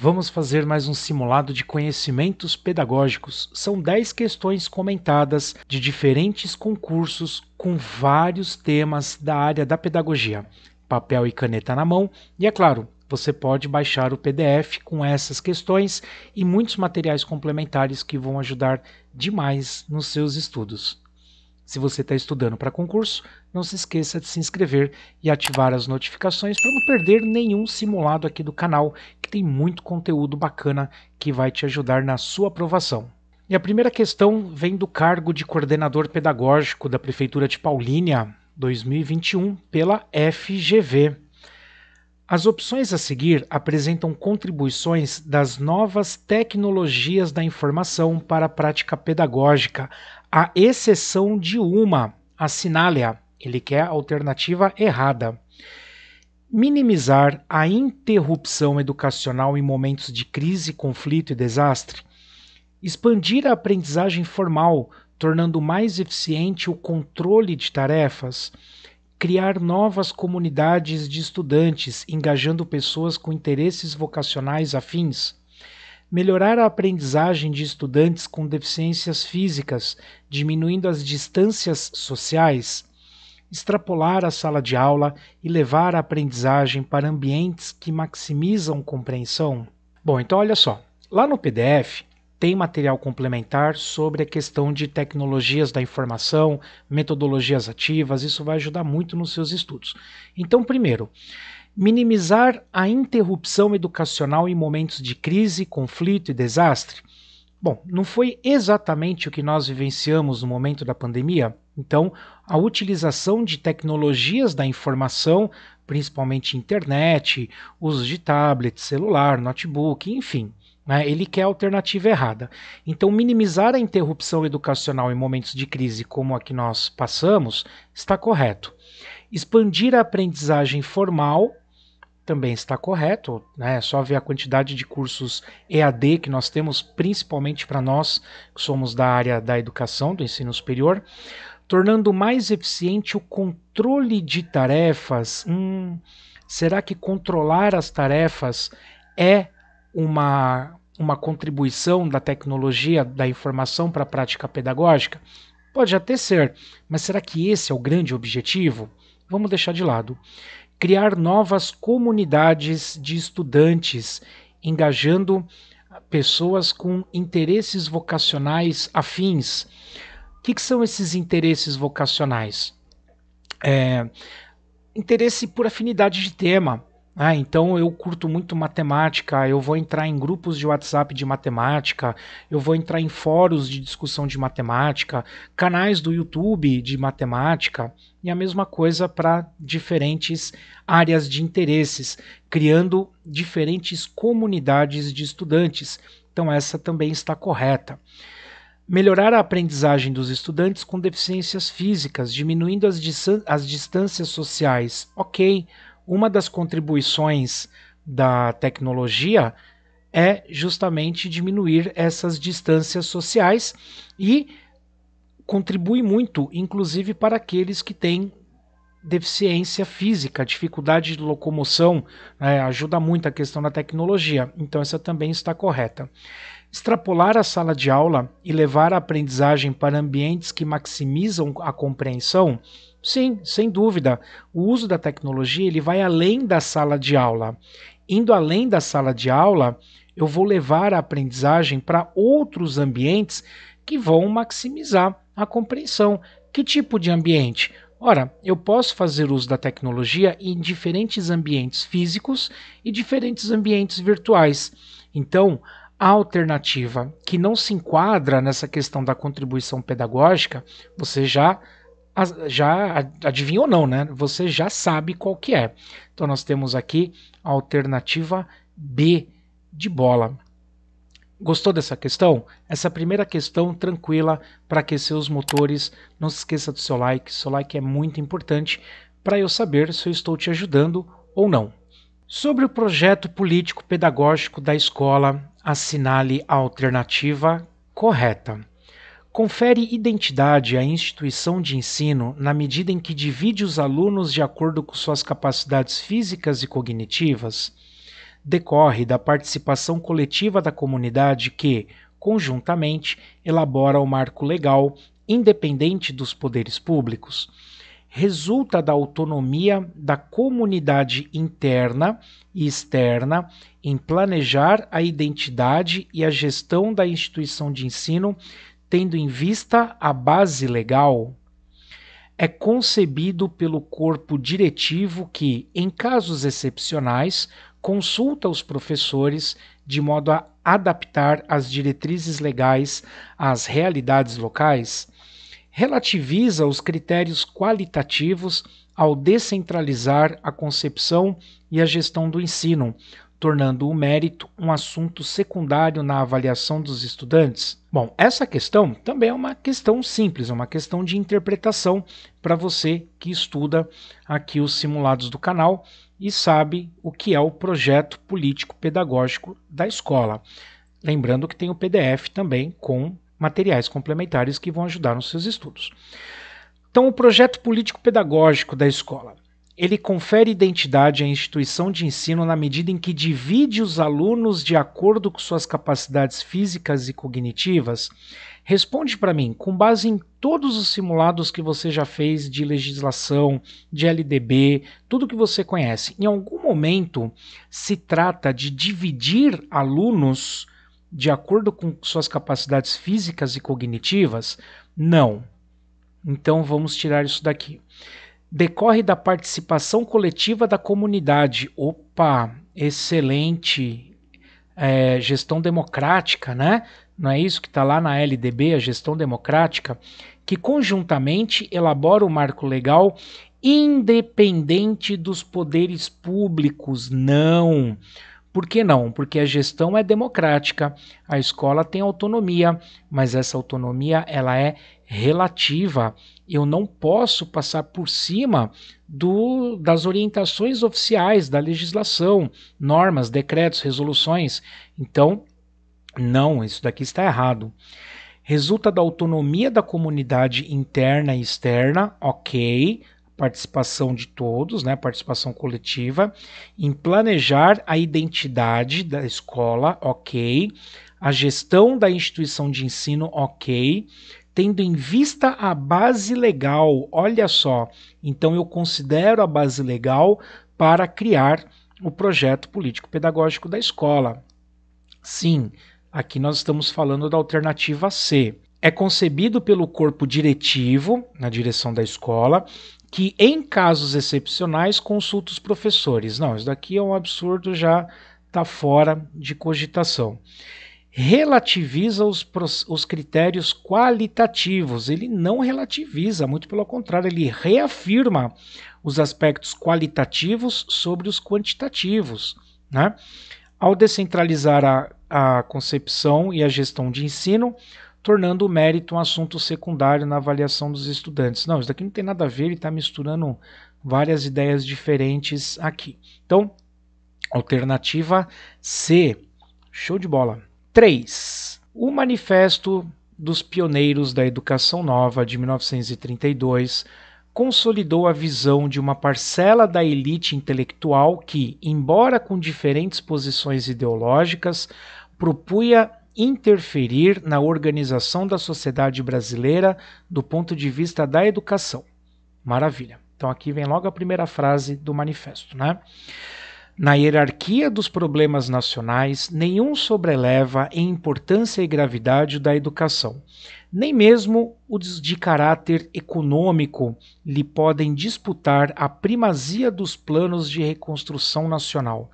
Vamos fazer mais um simulado de conhecimentos pedagógicos. São 10 questões comentadas de diferentes concursos com vários temas da área da pedagogia. Papel e caneta na mão, e é claro, você pode baixar o PDF com essas questões e muitos materiais complementares que vão ajudar demais nos seus estudos. Se você está estudando para concurso, não se esqueça de se inscrever e ativar as notificações para não perder nenhum simulado aqui do canal, que tem muito conteúdo bacana que vai te ajudar na sua aprovação. E a primeira questão vem do cargo de coordenador pedagógico da Prefeitura de Paulínia 2021 pela FGV. As opções a seguir apresentam contribuições das novas tecnologias da informação para a prática pedagógica, à exceção de uma, assinale-a. Ele quer a alternativa errada. Minimizar a interrupção educacional em momentos de crise, conflito e desastre. Expandir a aprendizagem formal, tornando mais eficiente o controle de tarefas. Criar novas comunidades de estudantes, engajando pessoas com interesses vocacionais afins melhorar a aprendizagem de estudantes com deficiências físicas, diminuindo as distâncias sociais, extrapolar a sala de aula e levar a aprendizagem para ambientes que maximizam compreensão? Bom, então olha só. Lá no PDF tem material complementar sobre a questão de tecnologias da informação, metodologias ativas, isso vai ajudar muito nos seus estudos. Então, primeiro, Minimizar a interrupção educacional em momentos de crise, conflito e desastre? Bom, não foi exatamente o que nós vivenciamos no momento da pandemia. Então, a utilização de tecnologias da informação, principalmente internet, uso de tablet, celular, notebook, enfim, né, ele quer a alternativa errada. Então, minimizar a interrupção educacional em momentos de crise como a que nós passamos está correto. Expandir a aprendizagem formal também está correto, né? É só ver a quantidade de cursos EAD que nós temos, principalmente para nós que somos da área da educação, do ensino superior, tornando mais eficiente o controle de tarefas. Hum, será que controlar as tarefas é uma uma contribuição da tecnologia da informação para a prática pedagógica? Pode até ser, mas será que esse é o grande objetivo? Vamos deixar de lado criar novas comunidades de estudantes, engajando pessoas com interesses vocacionais afins. O que, que são esses interesses vocacionais? É, interesse por afinidade de tema. Ah, então eu curto muito matemática, eu vou entrar em grupos de WhatsApp de matemática, eu vou entrar em fóruns de discussão de matemática, canais do YouTube de matemática, e a mesma coisa para diferentes áreas de interesses, criando diferentes comunidades de estudantes. Então, essa também está correta melhorar a aprendizagem dos estudantes com deficiências físicas, diminuindo as, as distâncias sociais. Ok, uma das contribuições da tecnologia é justamente diminuir essas distâncias sociais e contribui muito, inclusive para aqueles que têm deficiência física, dificuldade de locomoção, né, ajuda muito a questão da tecnologia. Então, essa também está correta. Extrapolar a sala de aula e levar a aprendizagem para ambientes que maximizam a compreensão Sim, sem dúvida. O uso da tecnologia ele vai além da sala de aula. Indo além da sala de aula, eu vou levar a aprendizagem para outros ambientes que vão maximizar a compreensão. Que tipo de ambiente? Ora, eu posso fazer uso da tecnologia em diferentes ambientes físicos e diferentes ambientes virtuais. Então, a alternativa que não se enquadra nessa questão da contribuição pedagógica, você já já adivinha ou não, né? Você já sabe qual que é. Então nós temos aqui a alternativa B de bola. Gostou dessa questão? Essa primeira questão tranquila para aquecer os motores. Não se esqueça do seu like, seu like é muito importante para eu saber se eu estou te ajudando ou não. Sobre o projeto político pedagógico da escola, assinale a alternativa correta confere identidade à instituição de ensino na medida em que divide os alunos de acordo com suas capacidades físicas e cognitivas, decorre da participação coletiva da comunidade que, conjuntamente, elabora o marco legal independente dos poderes públicos. Resulta da autonomia da comunidade interna e externa em planejar a identidade e a gestão da instituição de ensino tendo em vista a base legal, é concebido pelo corpo diretivo que, em casos excepcionais, consulta os professores de modo a adaptar as diretrizes legais às realidades locais, relativiza os critérios qualitativos ao descentralizar a concepção e a gestão do ensino, tornando o mérito um assunto secundário na avaliação dos estudantes? Bom, essa questão também é uma questão simples, é uma questão de interpretação para você que estuda aqui os simulados do canal e sabe o que é o projeto político-pedagógico da escola. Lembrando que tem o PDF também com materiais complementares que vão ajudar nos seus estudos. Então, o projeto político-pedagógico da escola ele confere identidade à instituição de ensino na medida em que divide os alunos de acordo com suas capacidades físicas e cognitivas? Responde para mim, com base em todos os simulados que você já fez de legislação, de LDB, tudo que você conhece, em algum momento se trata de dividir alunos de acordo com suas capacidades físicas e cognitivas? Não. Então vamos tirar isso daqui decorre da participação coletiva da comunidade. Opa, excelente. É, gestão democrática, né? Não é isso que está lá na LDB, a gestão democrática, que conjuntamente elabora o marco legal independente dos poderes públicos. Não. Por que não? Porque a gestão é democrática, a escola tem autonomia, mas essa autonomia ela é relativa. Eu não posso passar por cima do, das orientações oficiais da legislação, normas, decretos, resoluções. Então, não, isso daqui está errado. Resulta da autonomia da comunidade interna e externa, ok, participação de todos, né, participação coletiva, em planejar a identidade da escola, ok, a gestão da instituição de ensino, ok, tendo em vista a base legal. Olha só, então eu considero a base legal para criar o projeto político-pedagógico da escola. Sim, aqui nós estamos falando da alternativa C. É concebido pelo corpo diretivo, na direção da escola, que em casos excepcionais consulta os professores. Não, isso daqui é um absurdo, já está fora de cogitação relativiza os, os critérios qualitativos, ele não relativiza, muito pelo contrário, ele reafirma os aspectos qualitativos sobre os quantitativos. Né? Ao descentralizar a, a concepção e a gestão de ensino, tornando o mérito um assunto secundário na avaliação dos estudantes. Não, isso daqui não tem nada a ver, ele está misturando várias ideias diferentes aqui. Então, alternativa C. Show de bola! 3. O Manifesto dos Pioneiros da Educação Nova de 1932 consolidou a visão de uma parcela da elite intelectual que, embora com diferentes posições ideológicas, propunha interferir na organização da sociedade brasileira do ponto de vista da educação. Maravilha. Então aqui vem logo a primeira frase do manifesto, né? Na hierarquia dos problemas nacionais, nenhum sobreleva em importância e gravidade da educação. Nem mesmo os de caráter econômico lhe podem disputar a primazia dos planos de reconstrução nacional.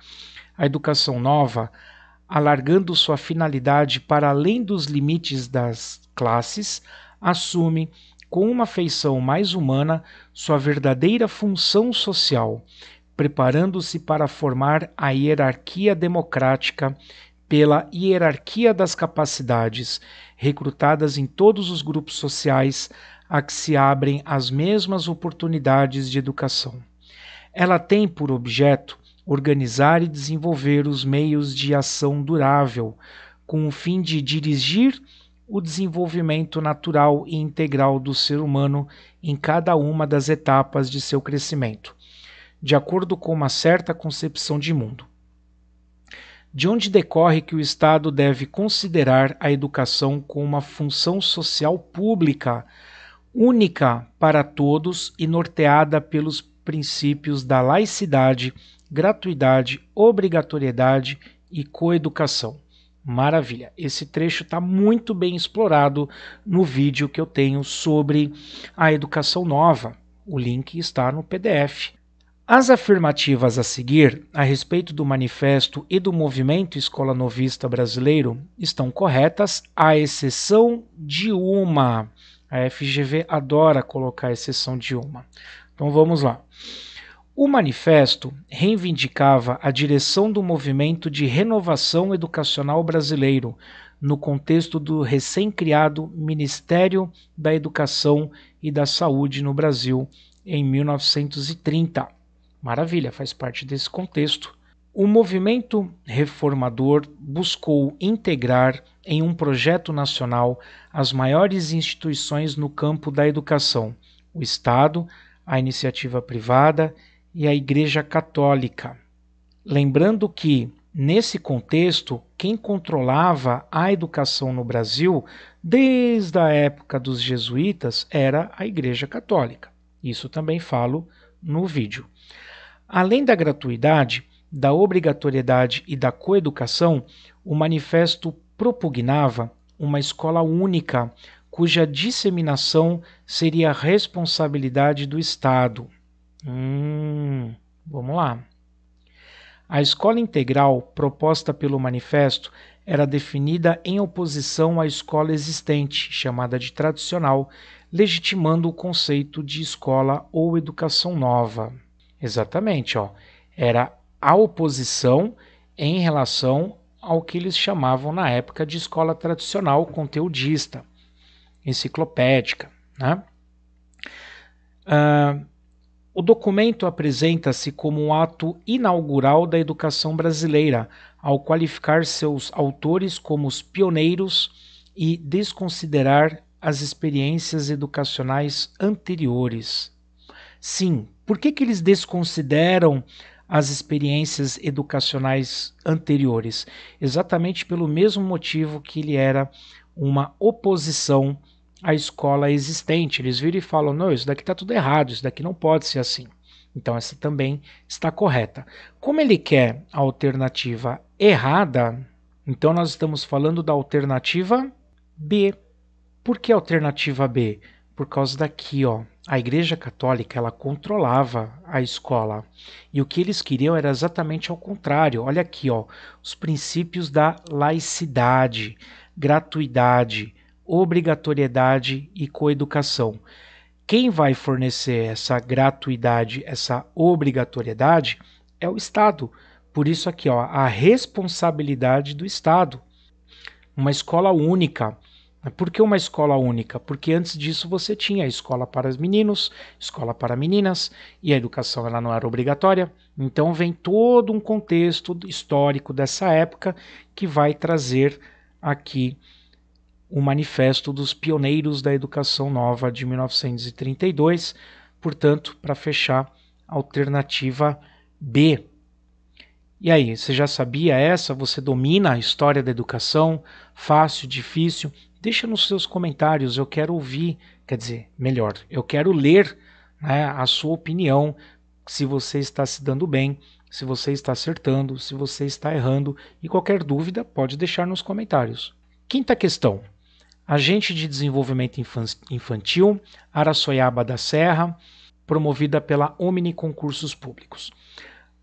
A educação nova, alargando sua finalidade para além dos limites das classes, assume, com uma feição mais humana, sua verdadeira função social preparando-se para formar a hierarquia democrática pela hierarquia das capacidades, recrutadas em todos os grupos sociais a que se abrem as mesmas oportunidades de educação. Ela tem por objeto organizar e desenvolver os meios de ação durável, com o fim de dirigir o desenvolvimento natural e integral do ser humano em cada uma das etapas de seu crescimento de acordo com uma certa concepção de mundo. De onde decorre que o Estado deve considerar a educação como uma função social pública, única para todos e norteada pelos princípios da laicidade, gratuidade, obrigatoriedade e coeducação. Maravilha! Esse trecho está muito bem explorado no vídeo que eu tenho sobre a educação nova. O link está no PDF. As afirmativas a seguir a respeito do manifesto e do movimento escola novista brasileiro estão corretas, à exceção de uma. A FGV adora colocar a exceção de uma. Então vamos lá. O manifesto reivindicava a direção do movimento de renovação educacional brasileiro no contexto do recém-criado Ministério da Educação e da Saúde no Brasil em 1930 Maravilha, faz parte desse contexto. O movimento reformador buscou integrar em um projeto nacional as maiores instituições no campo da educação: o Estado, a iniciativa privada e a Igreja Católica. Lembrando que, nesse contexto, quem controlava a educação no Brasil desde a época dos jesuítas era a Igreja Católica. Isso também falo no vídeo. Além da gratuidade, da obrigatoriedade e da coeducação, o manifesto propugnava uma escola única, cuja disseminação seria responsabilidade do Estado. Hum, vamos lá. A escola integral proposta pelo manifesto era definida em oposição à escola existente, chamada de tradicional, legitimando o conceito de escola ou educação nova. Exatamente, ó. Era a oposição em relação ao que eles chamavam na época de escola tradicional conteudista, enciclopédica. Né? Uh, o documento apresenta-se como um ato inaugural da educação brasileira, ao qualificar seus autores como os pioneiros e desconsiderar as experiências educacionais anteriores. Sim. Por que, que eles desconsideram as experiências educacionais anteriores? Exatamente pelo mesmo motivo que ele era uma oposição à escola existente. Eles viram e falam: não, isso daqui está tudo errado, isso daqui não pode ser assim. Então, essa também está correta. Como ele quer a alternativa errada, então nós estamos falando da alternativa B. Por que alternativa B? Por causa daqui, ó, a Igreja Católica ela controlava a escola e o que eles queriam era exatamente ao contrário. Olha aqui, ó, os princípios da laicidade, gratuidade, obrigatoriedade e coeducação. Quem vai fornecer essa gratuidade, essa obrigatoriedade é o Estado. Por isso aqui, ó, a responsabilidade do Estado. Uma escola única, por que uma escola única? Porque antes disso você tinha escola para meninos, escola para meninas, e a educação ela não era obrigatória. Então vem todo um contexto histórico dessa época que vai trazer aqui o Manifesto dos Pioneiros da Educação Nova de 1932, portanto, para fechar, alternativa B. E aí, você já sabia essa? Você domina a história da educação? Fácil, difícil? deixa nos seus comentários, eu quero ouvir, quer dizer, melhor, eu quero ler né, a sua opinião, se você está se dando bem, se você está acertando, se você está errando, e qualquer dúvida pode deixar nos comentários. Quinta questão. Agente de Desenvolvimento Infantil, Araçoiaba da Serra, promovida pela Omni Concursos Públicos.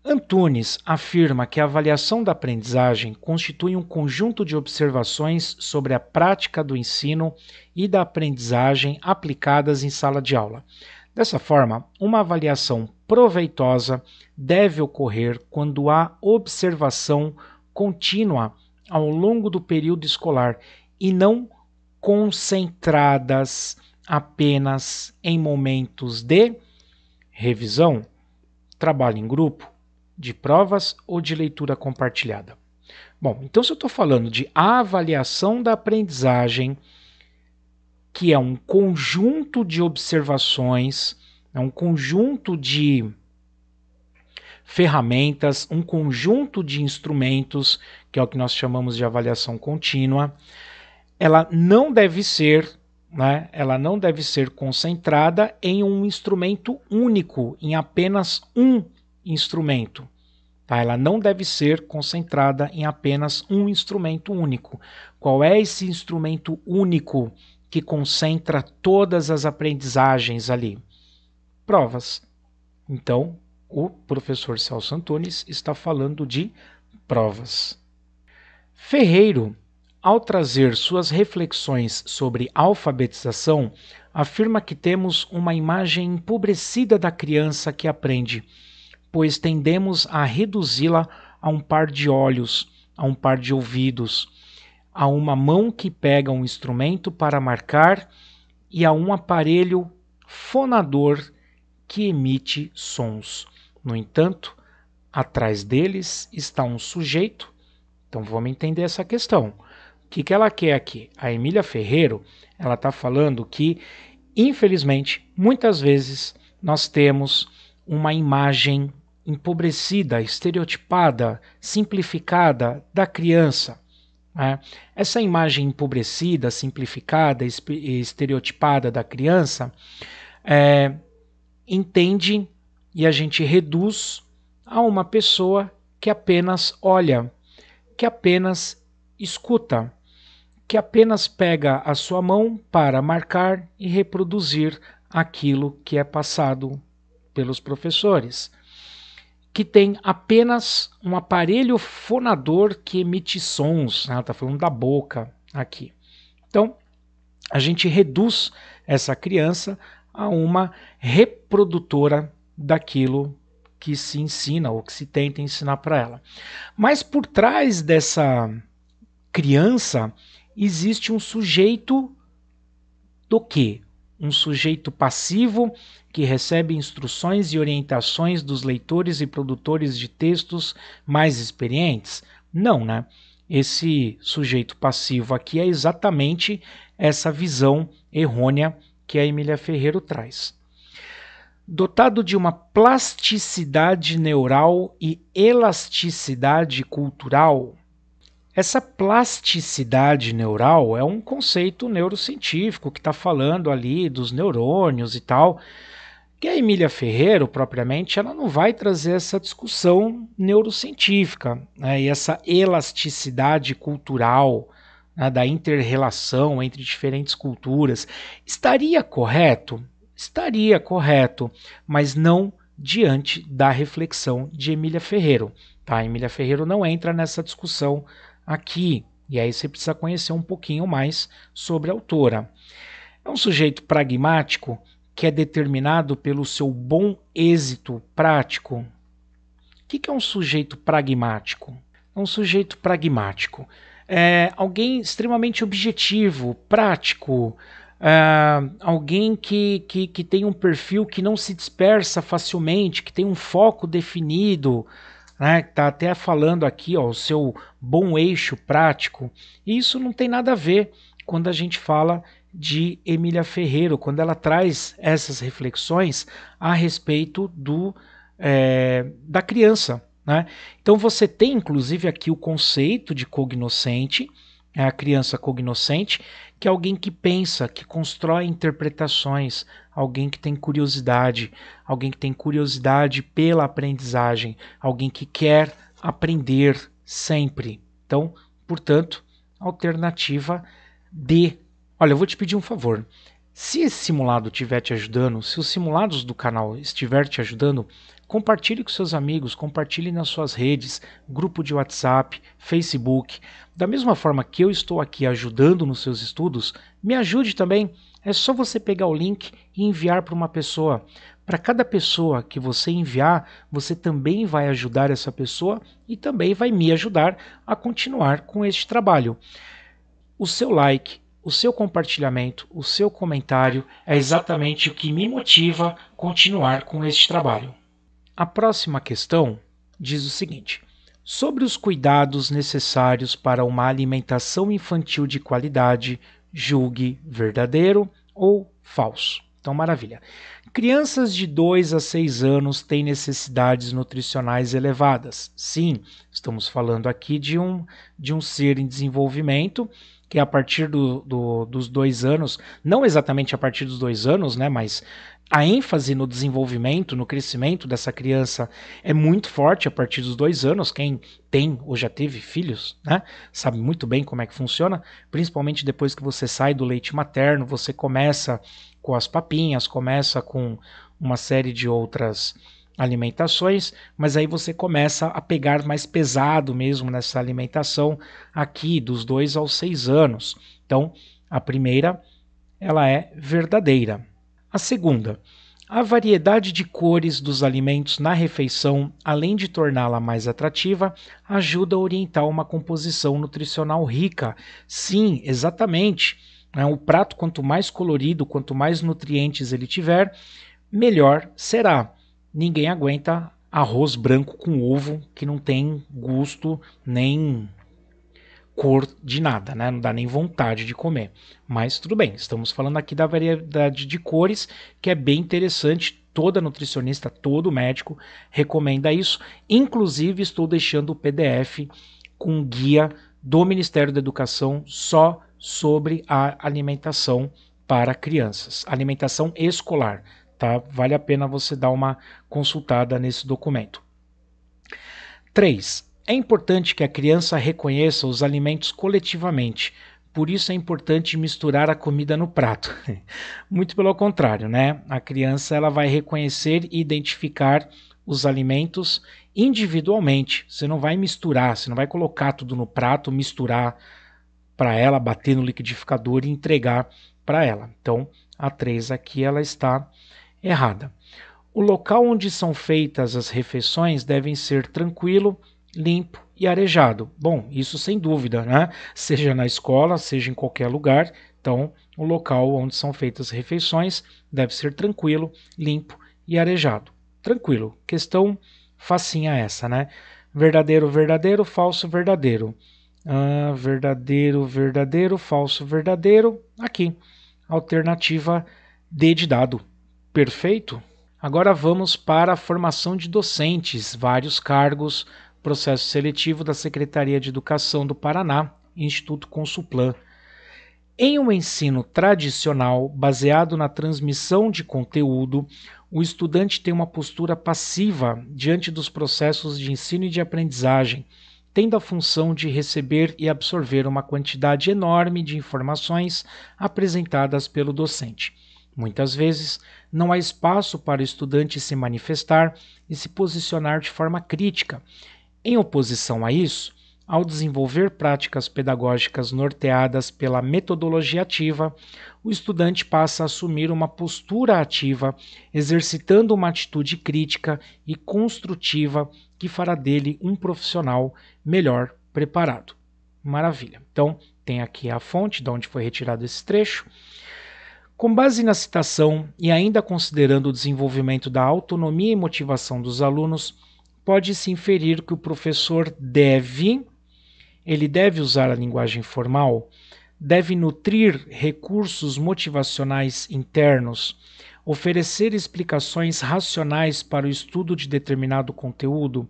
Antunes afirma que a avaliação da aprendizagem constitui um conjunto de observações sobre a prática do ensino e da aprendizagem aplicadas em sala de aula. Dessa forma, uma avaliação proveitosa deve ocorrer quando há observação contínua ao longo do período escolar e não concentradas apenas em momentos de revisão, trabalho em grupo, de provas ou de leitura compartilhada? Bom, então se eu estou falando de avaliação da aprendizagem, que é um conjunto de observações, é um conjunto de ferramentas, um conjunto de instrumentos, que é o que nós chamamos de avaliação contínua, ela não deve ser, né, ela não deve ser concentrada em um instrumento único, em apenas um instrumento. Tá? Ela não deve ser concentrada em apenas um instrumento único. Qual é esse instrumento único que concentra todas as aprendizagens ali? Provas. Então, o professor Celso Antunes está falando de provas. Ferreiro, ao trazer suas reflexões sobre alfabetização, afirma que temos uma imagem empobrecida da criança que aprende pois tendemos a reduzi-la a um par de olhos, a um par de ouvidos, a uma mão que pega um instrumento para marcar e a um aparelho fonador que emite sons. No entanto, atrás deles está um sujeito. Então vamos entender essa questão. O que, que ela quer aqui? A Emília Ferreiro ela está falando que, infelizmente, muitas vezes nós temos uma imagem empobrecida, estereotipada, simplificada da criança. Né? Essa imagem empobrecida, simplificada, estereotipada da criança é, entende e a gente reduz a uma pessoa que apenas olha, que apenas escuta, que apenas pega a sua mão para marcar e reproduzir aquilo que é passado pelos professores que tem apenas um aparelho fonador que emite sons. Né? Ela está falando da boca aqui. Então, a gente reduz essa criança a uma reprodutora daquilo que se ensina ou que se tenta ensinar para ela. Mas por trás dessa criança existe um sujeito do que? um sujeito passivo que recebe instruções e orientações dos leitores e produtores de textos mais experientes? Não, né? Esse sujeito passivo aqui é exatamente essa visão errônea que a Emília Ferreiro traz. Dotado de uma plasticidade neural e elasticidade cultural, essa plasticidade neural é um conceito neurocientífico que está falando ali dos neurônios e tal. Que a Emília Ferreiro, propriamente, ela não vai trazer essa discussão neurocientífica né, e essa elasticidade cultural né, da interrelação entre diferentes culturas. Estaria correto? Estaria correto, mas não diante da reflexão de Emília Ferreiro. Tá? Emília Ferreiro não entra nessa discussão aqui. E aí você precisa conhecer um pouquinho mais sobre a autora. É um sujeito pragmático que é determinado pelo seu bom êxito prático. O que é um sujeito pragmático? É um sujeito pragmático. É alguém extremamente objetivo, prático, é, alguém que, que, que, tem um perfil que não se dispersa facilmente, que tem um foco definido, né, está até falando aqui ó, o seu bom eixo prático, e isso não tem nada a ver quando a gente fala de Emília Ferreiro, quando ela traz essas reflexões a respeito do é, da criança. Né? Então você tem inclusive aqui o conceito de cognoscente, é a criança cognoscente, que é alguém que pensa, que constrói interpretações, alguém que tem curiosidade, alguém que tem curiosidade pela aprendizagem, alguém que quer aprender sempre. Então, portanto, alternativa D. Olha, eu vou te pedir um favor. Se esse simulado estiver te ajudando, se os simulados do canal estiver te ajudando, compartilhe com seus amigos, compartilhe nas suas redes, grupo de WhatsApp, Facebook. Da mesma forma que eu estou aqui ajudando nos seus estudos, me ajude também. É só você pegar o link e enviar para uma pessoa. Para cada pessoa que você enviar, você também vai ajudar essa pessoa e também vai me ajudar a continuar com este trabalho. O seu like, o seu compartilhamento, o seu comentário é exatamente o que me motiva a continuar com este trabalho. A próxima questão diz o seguinte: sobre os cuidados necessários para uma alimentação infantil de qualidade, julgue verdadeiro ou falso. Então, maravilha. Crianças de 2 a 6 anos têm necessidades nutricionais elevadas. Sim, estamos falando aqui de um, de um ser em desenvolvimento que a partir do, do, dos dois anos, não exatamente a partir dos dois anos, né, mas a ênfase no desenvolvimento, no crescimento dessa criança é muito forte a partir dos dois anos. Quem tem ou já teve filhos, né, sabe muito bem como é que funciona, principalmente depois que você sai do leite materno, você começa com as papinhas, começa com uma série de outras alimentações, mas aí você começa a pegar mais pesado mesmo nessa alimentação aqui, dos dois aos seis anos. Então, a primeira, ela é verdadeira. A segunda, a variedade de cores dos alimentos na refeição, além de torná-la mais atrativa, ajuda a orientar uma composição nutricional rica. Sim, exatamente. Né? O prato, quanto mais colorido, quanto mais nutrientes ele tiver, melhor será ninguém aguenta arroz branco com ovo que não tem gosto nem cor de nada, né? Não dá nem vontade de comer. Mas tudo bem, estamos falando aqui da variedade de cores, que é bem interessante. Toda nutricionista, todo médico recomenda isso. Inclusive, estou deixando o PDF com guia do Ministério da Educação só sobre a alimentação para crianças, alimentação escolar tá? Vale a pena você dar uma consultada nesse documento. 3. É importante que a criança reconheça os alimentos coletivamente. Por isso é importante misturar a comida no prato. Muito pelo contrário, né? A criança ela vai reconhecer e identificar os alimentos individualmente. Você não vai misturar, você não vai colocar tudo no prato, misturar para ela, bater no liquidificador e entregar para ela. Então, a 3 aqui ela está errada. O local onde são feitas as refeições deve ser tranquilo, limpo e arejado. Bom, isso sem dúvida, né? Seja na escola, seja em qualquer lugar. Então, o local onde são feitas as refeições deve ser tranquilo, limpo e arejado. Tranquilo. Questão facinha essa, né? Verdadeiro, verdadeiro, falso, verdadeiro. Ah, verdadeiro, verdadeiro, falso, verdadeiro. Aqui. Alternativa D de dado. Perfeito? Agora vamos para a formação de docentes, vários cargos, processo seletivo da Secretaria de Educação do Paraná, Instituto Consulplan. Em um ensino tradicional, baseado na transmissão de conteúdo, o estudante tem uma postura passiva diante dos processos de ensino e de aprendizagem, tendo a função de receber e absorver uma quantidade enorme de informações apresentadas pelo docente. Muitas vezes, não há espaço para o estudante se manifestar e se posicionar de forma crítica. Em oposição a isso, ao desenvolver práticas pedagógicas norteadas pela metodologia ativa, o estudante passa a assumir uma postura ativa, exercitando uma atitude crítica e construtiva que fará dele um profissional melhor preparado. Maravilha. Então, tem aqui a fonte de onde foi retirado esse trecho. Com base na citação e ainda considerando o desenvolvimento da autonomia e motivação dos alunos, pode-se inferir que o professor deve, ele deve usar a linguagem formal, deve nutrir recursos motivacionais internos, oferecer explicações racionais para o estudo de determinado conteúdo,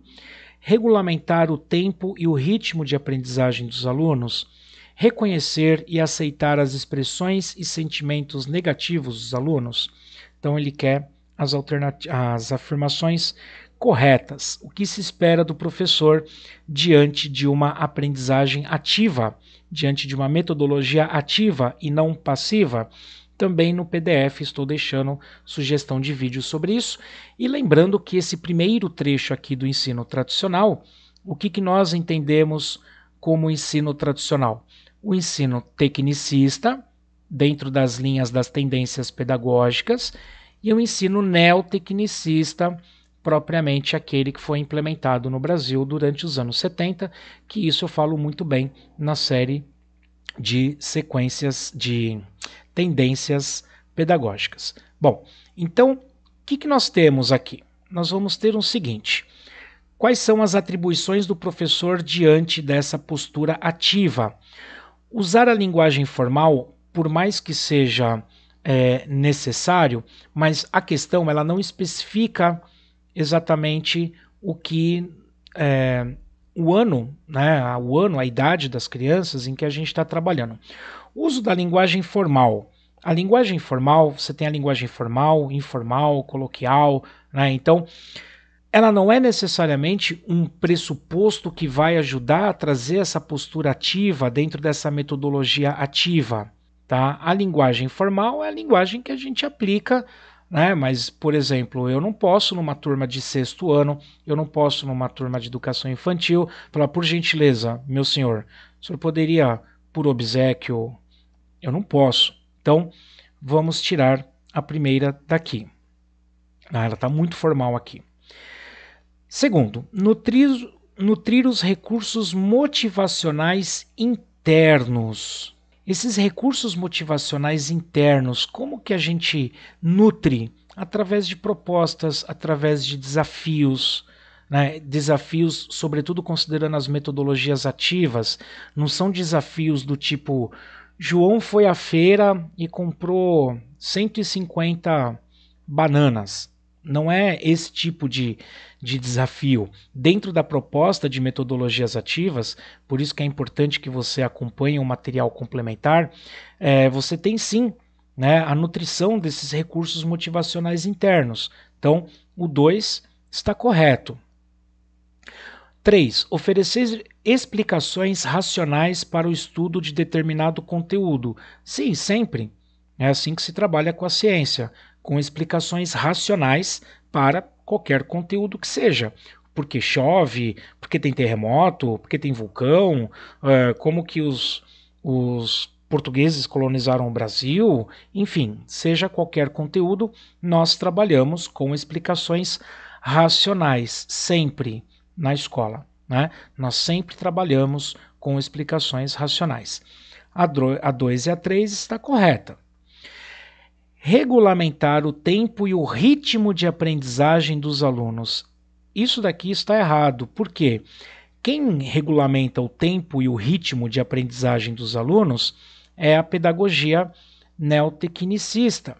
regulamentar o tempo e o ritmo de aprendizagem dos alunos reconhecer e aceitar as expressões e sentimentos negativos dos alunos. Então, ele quer as, as afirmações corretas, o que se espera do professor diante de uma aprendizagem ativa, diante de uma metodologia ativa e não passiva. Também no PDF estou deixando sugestão de vídeo sobre isso. E lembrando que esse primeiro trecho aqui do ensino tradicional, o que, que nós entendemos como ensino tradicional? o ensino tecnicista, dentro das linhas das tendências pedagógicas, e o ensino neotecnicista, propriamente aquele que foi implementado no Brasil durante os anos 70, que isso eu falo muito bem na série de sequências de tendências pedagógicas. Bom, então, o que, que nós temos aqui? Nós vamos ter o um seguinte: quais são as atribuições do professor diante dessa postura ativa? Usar a linguagem formal, por mais que seja é, necessário, mas a questão ela não especifica exatamente o que é, o ano, né, o ano, a idade das crianças em que a gente está trabalhando. uso da linguagem formal. A linguagem formal, você tem a linguagem formal, informal, coloquial, né? Então, ela não é necessariamente um pressuposto que vai ajudar a trazer essa postura ativa dentro dessa metodologia ativa. Tá? A linguagem formal é a linguagem que a gente aplica, né? mas, por exemplo, eu não posso, numa turma de sexto ano, eu não posso, numa turma de educação infantil, falar, por gentileza, meu senhor, o senhor poderia, por obsequio, eu não posso. Então, vamos tirar a primeira daqui. Ah, ela está muito formal aqui. Segundo, nutrir, nutrir os recursos motivacionais internos. Esses recursos motivacionais internos, como que a gente nutre? Através de propostas, através de desafios, né, desafios, sobretudo considerando as metodologias ativas, não são desafios do tipo João foi à feira e comprou 150 bananas não é esse tipo de, de desafio. Dentro da proposta de metodologias ativas, por isso que é importante que você acompanhe o um material complementar, é, você tem sim né, a nutrição desses recursos motivacionais internos. Então, o 2 está correto. 3. Oferecer explicações racionais para o estudo de determinado conteúdo. Sim, sempre. É assim que se trabalha com a ciência com explicações racionais para qualquer conteúdo que seja. Porque chove, porque tem terremoto, porque tem vulcão, ah, como que os, os portugueses colonizaram o Brasil, enfim, seja qualquer conteúdo, nós trabalhamos com explicações racionais, sempre na escola. Né? Nós sempre trabalhamos com explicações racionais. A 2 e a 3 está correta regulamentar o tempo e o ritmo de aprendizagem dos alunos. Isso daqui está errado, porque quem regulamenta o tempo e o ritmo de aprendizagem dos alunos é a pedagogia neotecnicista,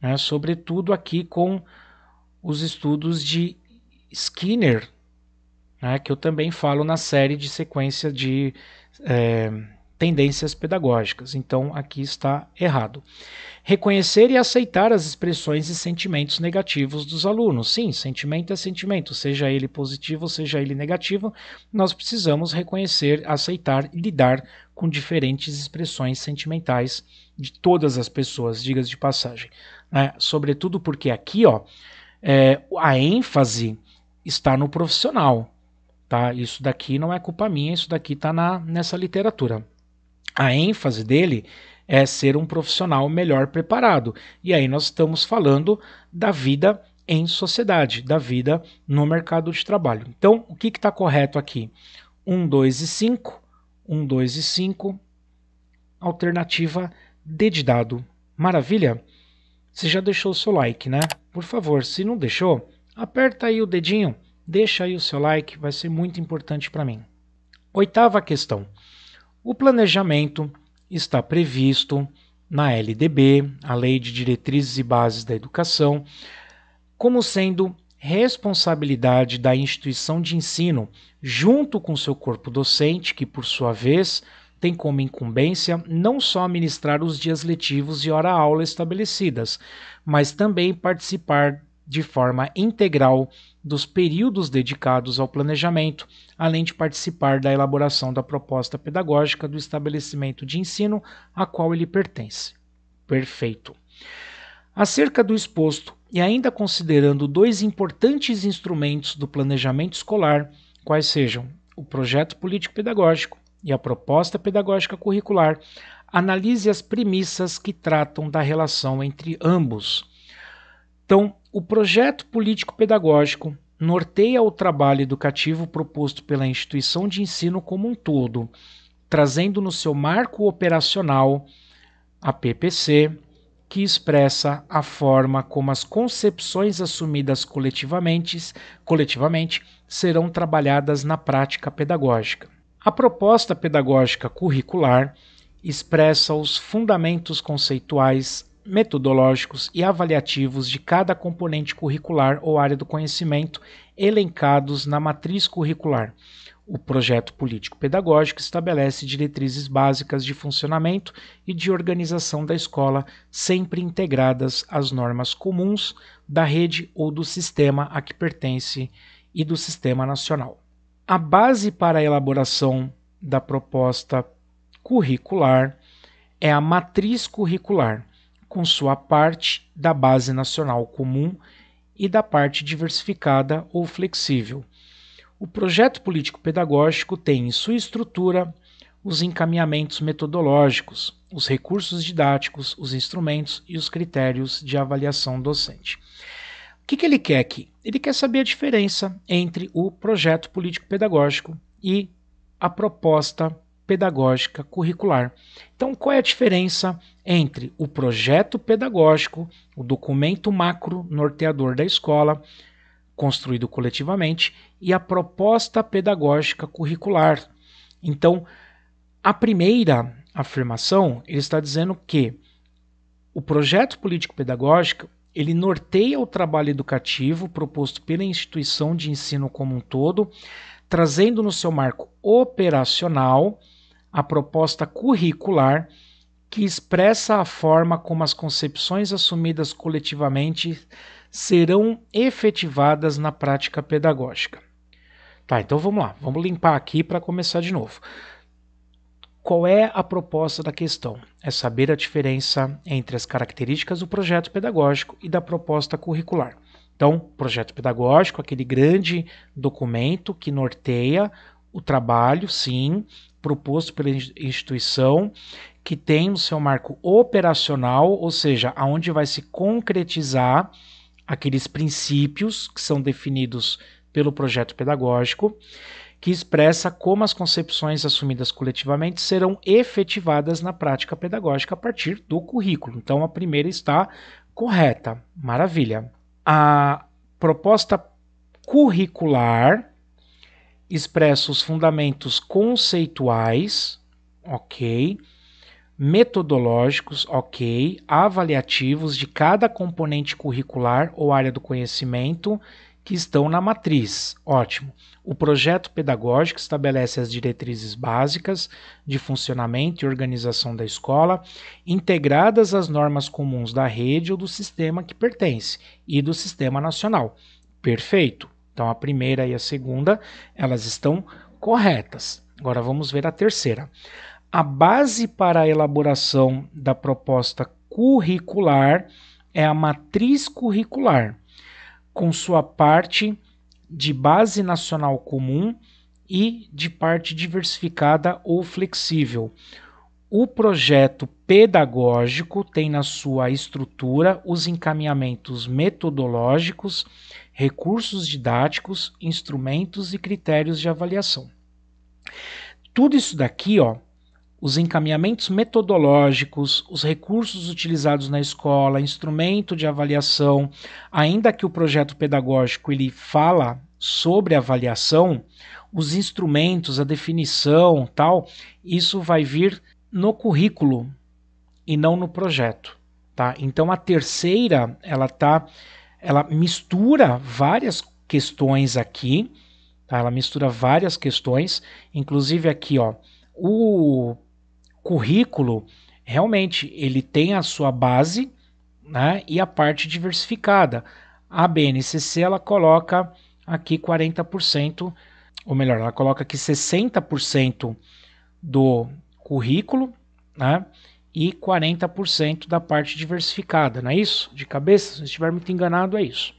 né? sobretudo aqui com os estudos de Skinner, né? que eu também falo na série de sequência de. É, tendências pedagógicas. Então, aqui está errado. Reconhecer e aceitar as expressões e sentimentos negativos dos alunos. Sim, sentimento é sentimento, seja ele positivo, seja ele negativo, nós precisamos reconhecer, aceitar e lidar com diferentes expressões sentimentais de todas as pessoas, digas de passagem. Né? Sobretudo porque aqui, ó, é, a ênfase está no profissional. Tá? Isso daqui não é culpa minha, isso daqui está nessa literatura a ênfase dele é ser um profissional melhor preparado. E aí nós estamos falando da vida em sociedade, da vida no mercado de trabalho. Então, o que está correto aqui? 1, 2 e 5. 1, 2 e 5. Alternativa D de dado. Maravilha? Você já deixou o seu like, né? Por favor, se não deixou, aperta aí o dedinho, deixa aí o seu like, vai ser muito importante para mim. Oitava questão. O planejamento está previsto na LDB, a Lei de Diretrizes e Bases da Educação, como sendo responsabilidade da instituição de ensino, junto com seu corpo docente, que por sua vez tem como incumbência não só ministrar os dias letivos e hora-aula estabelecidas, mas também participar de forma integral dos períodos dedicados ao planejamento, além de participar da elaboração da proposta pedagógica do estabelecimento de ensino a qual ele pertence. Perfeito. Acerca do exposto, e ainda considerando dois importantes instrumentos do planejamento escolar, quais sejam o projeto político-pedagógico e a proposta pedagógica curricular, analise as premissas que tratam da relação entre ambos. Então, o projeto político-pedagógico norteia o trabalho educativo proposto pela instituição de ensino como um todo, trazendo no seu marco operacional a PPC, que expressa a forma como as concepções assumidas coletivamente, coletivamente serão trabalhadas na prática pedagógica. A proposta pedagógica curricular expressa os fundamentos conceituais metodológicos e avaliativos de cada componente curricular ou área do conhecimento elencados na matriz curricular. O projeto político-pedagógico estabelece diretrizes básicas de funcionamento e de organização da escola, sempre integradas às normas comuns da rede ou do sistema a que pertence e do sistema nacional. A base para a elaboração da proposta curricular é a matriz curricular, com sua parte da base nacional comum e da parte diversificada ou flexível. O projeto político-pedagógico tem em sua estrutura os encaminhamentos metodológicos, os recursos didáticos, os instrumentos e os critérios de avaliação docente. O que, que ele quer aqui? Ele quer saber a diferença entre o projeto político-pedagógico e a proposta pedagógica curricular. Então, qual é a diferença entre o projeto pedagógico, o documento macro norteador da escola, construído coletivamente, e a proposta pedagógica curricular? Então, a primeira afirmação, ele está dizendo que o projeto político-pedagógico ele norteia o trabalho educativo proposto pela instituição de ensino como um todo, trazendo no seu marco operacional a proposta curricular que expressa a forma como as concepções assumidas coletivamente serão efetivadas na prática pedagógica. Tá, então vamos lá, vamos limpar aqui para começar de novo. Qual é a proposta da questão? É saber a diferença entre as características do projeto pedagógico e da proposta curricular. Então, projeto pedagógico, aquele grande documento que norteia o trabalho, sim, proposto pela instituição, que tem o seu marco operacional, ou seja, aonde vai se concretizar aqueles princípios que são definidos pelo projeto pedagógico, que expressa como as concepções assumidas coletivamente serão efetivadas na prática pedagógica a partir do currículo. Então, a primeira está correta, maravilha. A proposta curricular expressa os fundamentos conceituais, ok, metodológicos, ok, avaliativos de cada componente curricular ou área do conhecimento que estão na matriz. Ótimo. O projeto pedagógico estabelece as diretrizes básicas de funcionamento e organização da escola, integradas às normas comuns da rede ou do sistema que pertence e do sistema nacional. Perfeito. Então a primeira e a segunda, elas estão corretas. Agora vamos ver a terceira. A base para a elaboração da proposta curricular é a matriz curricular, com sua parte de base nacional comum e de parte diversificada ou flexível. O projeto pedagógico tem na sua estrutura os encaminhamentos metodológicos recursos didáticos, instrumentos e critérios de avaliação. Tudo isso daqui, ó, os encaminhamentos metodológicos, os recursos utilizados na escola, instrumento de avaliação, ainda que o projeto pedagógico ele fala sobre avaliação, os instrumentos, a definição, tal, isso vai vir no currículo e não no projeto, tá? Então a terceira, ela tá ela mistura várias questões aqui, tá? ela mistura várias questões, inclusive aqui, ó, o currículo realmente ele tem a sua base né, e a parte diversificada. A BNCC ela coloca aqui 40%, ou melhor, ela coloca aqui 60% do currículo, né? e 40% da parte diversificada, não é isso? De cabeça, se estiver muito enganado, é isso.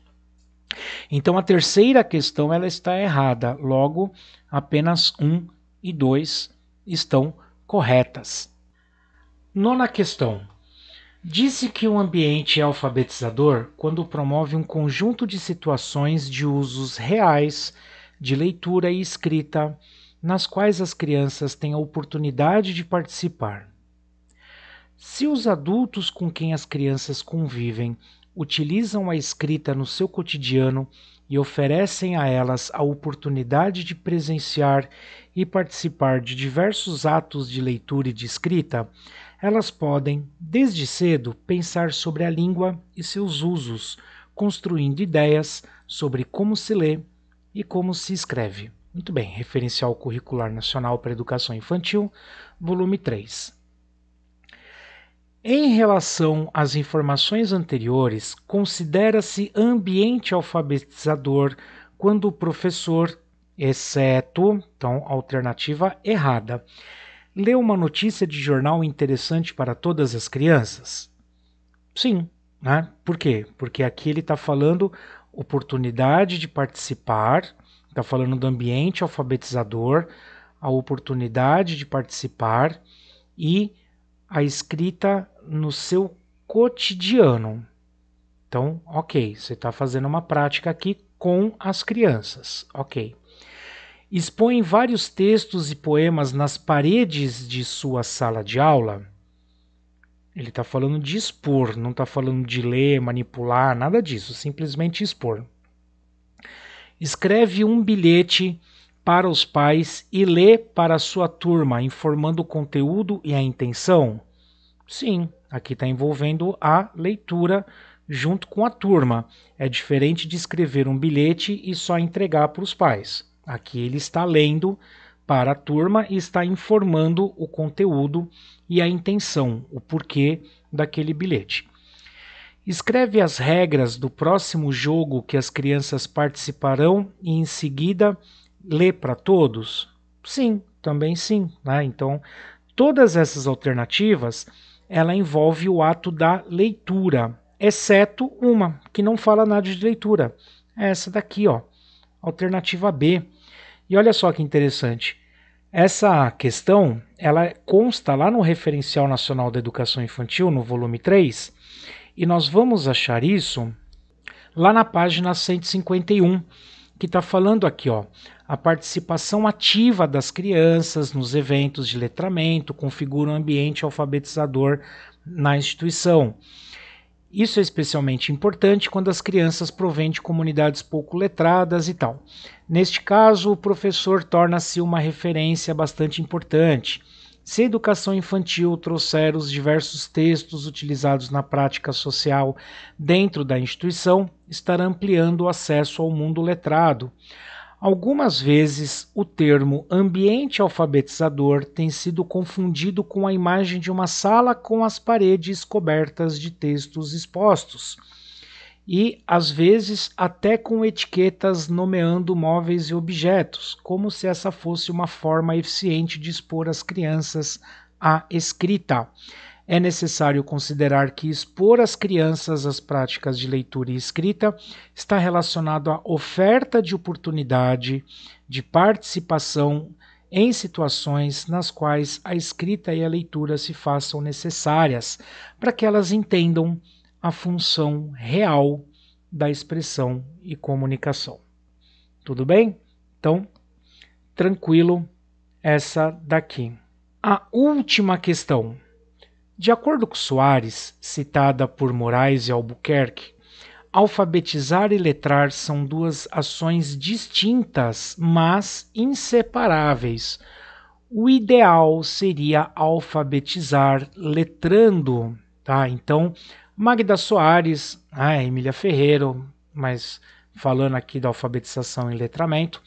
Então a terceira questão ela está errada, logo apenas 1 e 2 estão corretas. Nona questão. Disse que o ambiente é alfabetizador quando promove um conjunto de situações de usos reais de leitura e escrita, nas quais as crianças têm a oportunidade de participar. Se os adultos com quem as crianças convivem utilizam a escrita no seu cotidiano e oferecem a elas a oportunidade de presenciar e participar de diversos atos de leitura e de escrita, elas podem, desde cedo, pensar sobre a língua e seus usos, construindo ideias sobre como se lê e como se escreve. Muito bem, Referencial Curricular Nacional para Educação Infantil, volume 3. Em relação às informações anteriores, considera-se ambiente alfabetizador quando o professor, exceto, então, alternativa errada, lê uma notícia de jornal interessante para todas as crianças? Sim, né? Por quê? Porque aqui ele está falando oportunidade de participar, está falando do ambiente alfabetizador, a oportunidade de participar e a escrita no seu cotidiano. Então, ok, você está fazendo uma prática aqui com as crianças, ok. Expõe vários textos e poemas nas paredes de sua sala de aula. Ele está falando de expor, não está falando de ler, manipular, nada disso, simplesmente expor. Escreve um bilhete para os pais e lê para a sua turma, informando o conteúdo e a intenção? Sim, aqui está envolvendo a leitura junto com a turma. É diferente de escrever um bilhete e só entregar para os pais. Aqui ele está lendo para a turma e está informando o conteúdo e a intenção, o porquê daquele bilhete. Escreve as regras do próximo jogo que as crianças participarão e, em seguida, ler para todos? Sim, também sim. Né? Então, todas essas alternativas, ela envolve o ato da leitura, exceto uma, que não fala nada de leitura. É essa daqui, ó, alternativa B. E olha só que interessante. Essa questão, ela consta lá no Referencial Nacional da Educação Infantil, no volume 3, e nós vamos achar isso lá na página 151, que está falando aqui, ó, a participação ativa das crianças nos eventos de letramento configura um ambiente alfabetizador na instituição. Isso é especialmente importante quando as crianças provêm de comunidades pouco letradas e tal. Neste caso, o professor torna-se uma referência bastante importante. Se a educação infantil trouxer os diversos textos utilizados na prática social dentro da instituição, estará ampliando o acesso ao mundo letrado. Algumas vezes, o termo ambiente alfabetizador tem sido confundido com a imagem de uma sala com as paredes cobertas de textos expostos, e às vezes até com etiquetas nomeando móveis e objetos, como se essa fosse uma forma eficiente de expor as crianças à escrita é necessário considerar que expor as crianças às práticas de leitura e escrita está relacionado à oferta de oportunidade de participação em situações nas quais a escrita e a leitura se façam necessárias, para que elas entendam a função real da expressão e comunicação. Tudo bem? Então, tranquilo essa daqui. A última questão de acordo com Soares, citada por Moraes e Albuquerque, alfabetizar e letrar são duas ações distintas, mas inseparáveis. O ideal seria alfabetizar letrando, tá? Então, Magda Soares, ah, Emília Ferreiro, mas falando aqui da alfabetização e letramento,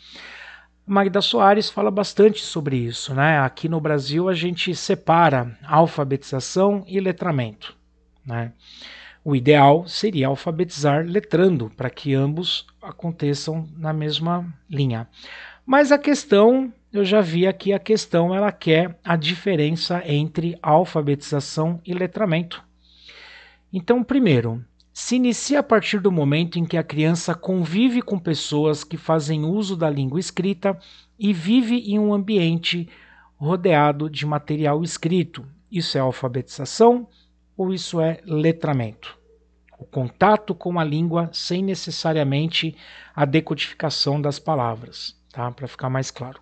Magda Soares fala bastante sobre isso, né? Aqui no Brasil a gente separa alfabetização e letramento, né? O ideal seria alfabetizar letrando, para que ambos aconteçam na mesma linha. Mas a questão, eu já vi aqui, a questão ela quer a diferença entre alfabetização e letramento. Então, primeiro, se inicia a partir do momento em que a criança convive com pessoas que fazem uso da língua escrita e vive em um ambiente rodeado de material escrito. Isso é alfabetização ou isso é letramento? O contato com a língua sem necessariamente a decodificação das palavras, tá? Para ficar mais claro.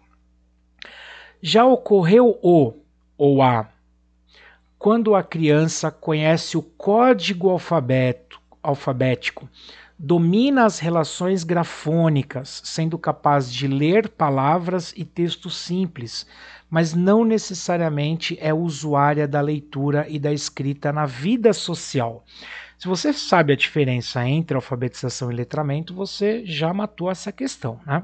Já ocorreu o ou a quando a criança conhece o código alfabeto alfabético. Domina as relações grafônicas, sendo capaz de ler palavras e textos simples, mas não necessariamente é usuária da leitura e da escrita na vida social. Se você sabe a diferença entre alfabetização e letramento, você já matou essa questão, né?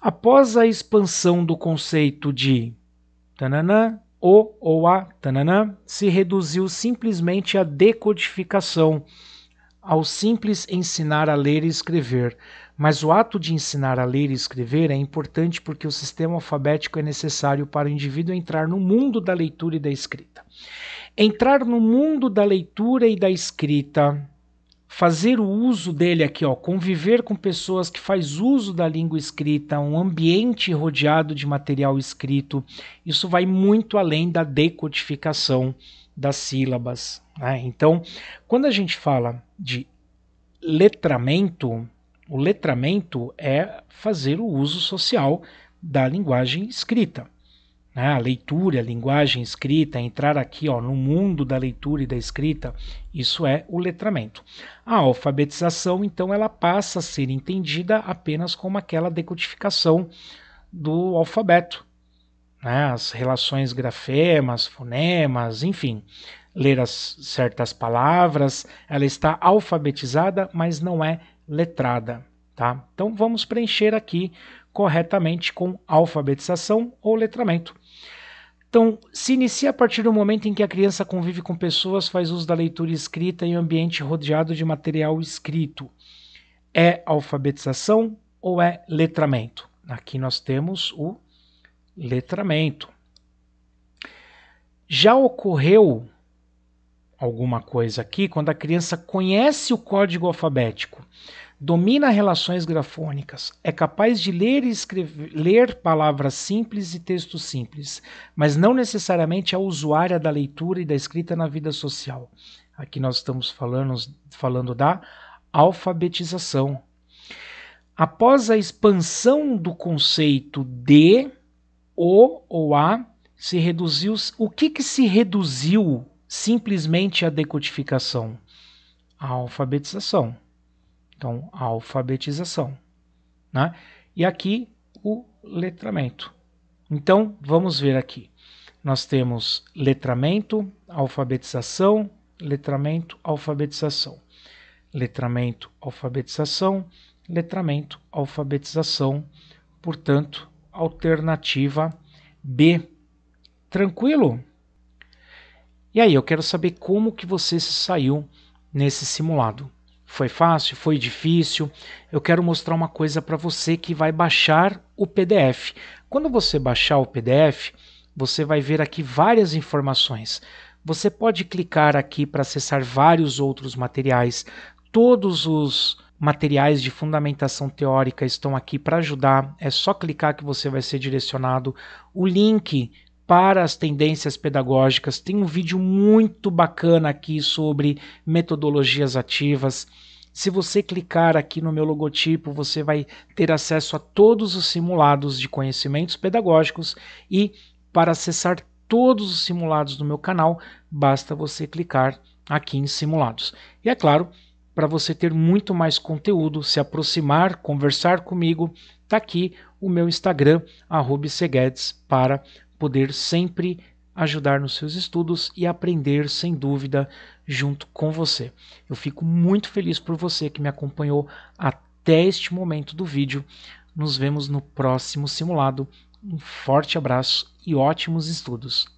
Após a expansão do conceito de tananã, o ou a tananã, se reduziu simplesmente à decodificação, ao simples ensinar a ler e escrever. Mas o ato de ensinar a ler e escrever é importante porque o sistema alfabético é necessário para o indivíduo entrar no mundo da leitura e da escrita. Entrar no mundo da leitura e da escrita fazer o uso dele aqui, ó, conviver com pessoas que faz uso da língua escrita, um ambiente rodeado de material escrito, isso vai muito além da decodificação das sílabas. Né? Então, quando a gente fala de letramento, o letramento é fazer o uso social da linguagem escrita né, a leitura, a linguagem escrita, entrar aqui ó, no mundo da leitura e da escrita, isso é o letramento. A alfabetização, então, ela passa a ser entendida apenas como aquela decodificação do alfabeto, né, as relações grafemas, fonemas, enfim, ler as certas palavras, ela está alfabetizada, mas não é letrada. Tá? Então vamos preencher aqui corretamente com alfabetização ou letramento. Então, se inicia a partir do momento em que a criança convive com pessoas, faz uso da leitura escrita em um ambiente rodeado de material escrito. É alfabetização ou é letramento? Aqui nós temos o letramento. Já ocorreu alguma coisa aqui quando a criança conhece o código alfabético, domina relações grafônicas, é capaz de ler e escrever ler palavras simples e textos simples, mas não necessariamente é usuária da leitura e da escrita na vida social. Aqui nós estamos falando, falando da alfabetização. Após a expansão do conceito de o ou a, se reduziu. O que, que se reduziu simplesmente à decodificação? A alfabetização. Então, alfabetização. Né? E aqui o letramento. Então, vamos ver aqui. Nós temos letramento, alfabetização, letramento, alfabetização, letramento, alfabetização, letramento, alfabetização. Portanto, alternativa B. Tranquilo? E aí, eu quero saber como que você se saiu nesse simulado. Foi fácil? Foi difícil? Eu quero mostrar uma coisa para você que vai baixar o PDF. Quando você baixar o PDF, você vai ver aqui várias informações. Você pode clicar aqui para acessar vários outros materiais. Todos os materiais de fundamentação teórica estão aqui para ajudar. É só clicar que você vai ser direcionado. O link para as tendências pedagógicas. Tem um vídeo muito bacana aqui sobre metodologias ativas. Se você clicar aqui no meu logotipo, você vai ter acesso a todos os simulados de conhecimentos pedagógicos e para acessar todos os simulados do meu canal, basta você clicar aqui em simulados. E é claro, para você ter muito mais conteúdo, se aproximar, conversar comigo, está aqui o meu Instagram, @seguedes para poder sempre ajudar nos seus estudos e aprender, sem dúvida, junto com você. Eu fico muito feliz por você que me acompanhou até este momento do vídeo. Nos vemos no próximo simulado. Um forte abraço e ótimos estudos!